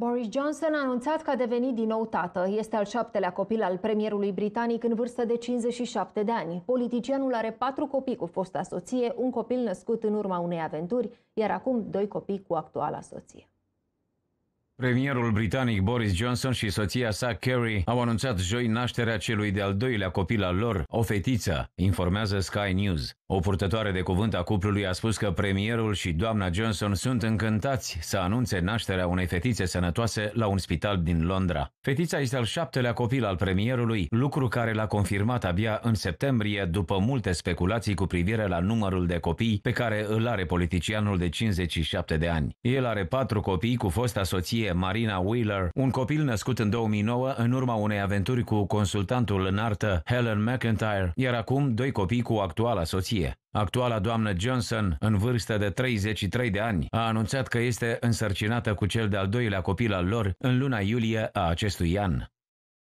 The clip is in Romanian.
Boris Johnson a anunțat că a devenit din nou tată. Este al șaptelea copil al premierului britanic în vârstă de 57 de ani. Politicianul are patru copii cu fosta soție, un copil născut în urma unei aventuri, iar acum doi copii cu actuala soție. Premierul britanic Boris Johnson și soția sa Carrie au anunțat joi nașterea celui de-al doilea copil al lor, o fetiță, informează Sky News. O purtătoare de cuvânt a cuplului a spus că premierul și doamna Johnson sunt încântați să anunțe nașterea unei fetițe sănătoase la un spital din Londra. Fetița este al șaptelea copil al premierului, lucru care l-a confirmat abia în septembrie după multe speculații cu privire la numărul de copii pe care îl are politicianul de 57 de ani. El are patru copii cu fosta soție Marina Wheeler, un copil născut în 2009 în urma unei aventuri cu consultantul în artă Helen McIntyre, iar acum doi copii cu actuala soție familie. Actuala doamnă Johnson, în vârstă de 33 de ani, a anunțat că este însărcinată cu cel de-al doilea copil al lor în luna iulie a acestui an.